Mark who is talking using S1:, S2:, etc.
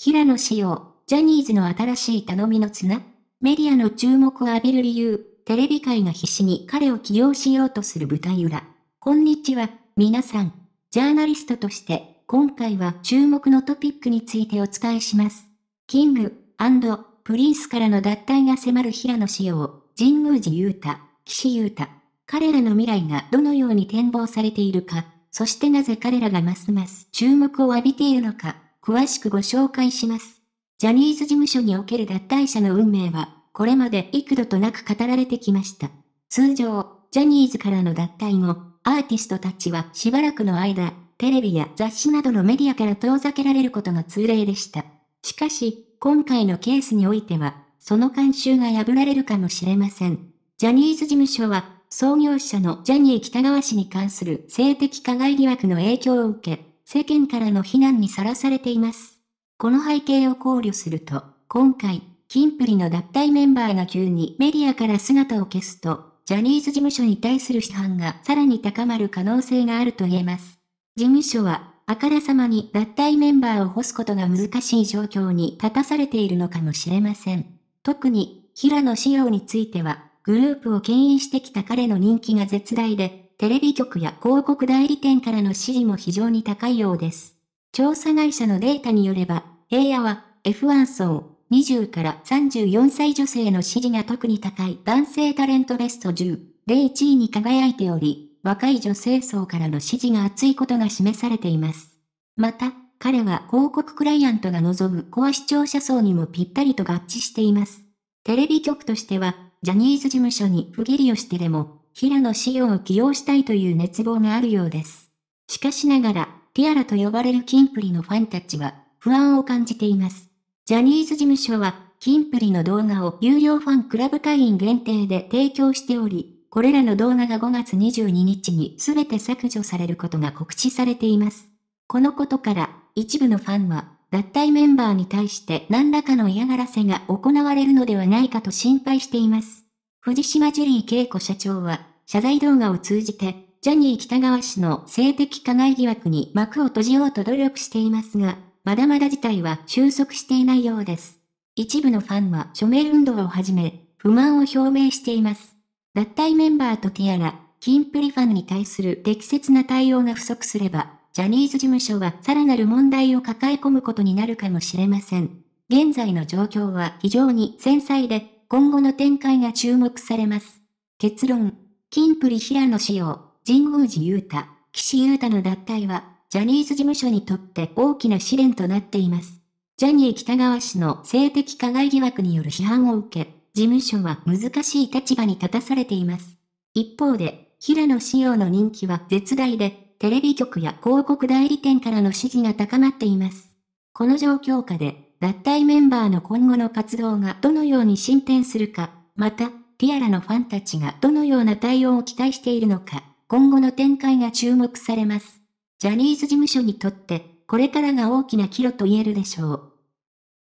S1: 平野紫耀、ジャニーズの新しい頼みの綱メディアの注目を浴びる理由、テレビ界が必死に彼を起用しようとする舞台裏。こんにちは、皆さん。ジャーナリストとして、今回は注目のトピックについてお伝えします。キング、プリンスからの脱退が迫る平野紫耀、神宮寺雄太、岸優太。彼らの未来がどのように展望されているか、そしてなぜ彼らがますます注目を浴びているのか。詳しくご紹介します。ジャニーズ事務所における脱退者の運命は、これまで幾度となく語られてきました。通常、ジャニーズからの脱退後、アーティストたちはしばらくの間、テレビや雑誌などのメディアから遠ざけられることが通例でした。しかし、今回のケースにおいては、その慣習が破られるかもしれません。ジャニーズ事務所は、創業者のジャニー北川氏に関する性的加害疑惑の影響を受け、世間からの非難にさらされています。この背景を考慮すると、今回、キンプリの脱退メンバーが急にメディアから姿を消すと、ジャニーズ事務所に対する批判がさらに高まる可能性があると言えます。事務所は、あからさまに脱退メンバーを干すことが難しい状況に立たされているのかもしれません。特に、平野紫耀については、グループを牽引してきた彼の人気が絶大で、テレビ局や広告代理店からの支持も非常に高いようです。調査会社のデータによれば、平野は F1 層20から34歳女性の支持が特に高い男性タレントベスト10で1位に輝いており、若い女性層からの支持が厚いことが示されています。また、彼は広告クライアントが望むコア視聴者層にもぴったりと合致しています。テレビ局としては、ジャニーズ事務所に不義理をしてでも、平野紫耀を起用したいという熱望があるようです。しかしながら、ティアラと呼ばれるキンプリのファンたちは、不安を感じています。ジャニーズ事務所は、キンプリの動画を有料ファンクラブ会員限定で提供しており、これらの動画が5月22日に全て削除されることが告知されています。このことから、一部のファンは、脱退メンバーに対して何らかの嫌がらせが行われるのではないかと心配しています。藤島ジュリー恵子社長は、謝罪動画を通じて、ジャニー北川氏の性的加害疑惑に幕を閉じようと努力していますが、まだまだ事態は収束していないようです。一部のファンは署名運動をはじめ、不満を表明しています。脱退メンバーとティアラ、キンプリファンに対する適切な対応が不足すれば、ジャニーズ事務所はさらなる問題を抱え込むことになるかもしれません。現在の状況は非常に繊細で、今後の展開が注目されます。結論。キンプリ平野紫耀、神宮寺勇太、岸優太の脱退は、ジャニーズ事務所にとって大きな試練となっています。ジャニー北川氏の性的加害疑惑による批判を受け、事務所は難しい立場に立たされています。一方で、平野紫耀の人気は絶大で、テレビ局や広告代理店からの支持が高まっています。この状況下で、脱退メンバーの今後の活動がどのように進展するか、また、ティアラのファンたちがどのような対応を期待しているのか、今後の展開が注目されます。ジャニーズ事務所にとって、これからが大きな岐路と言えるでしょう。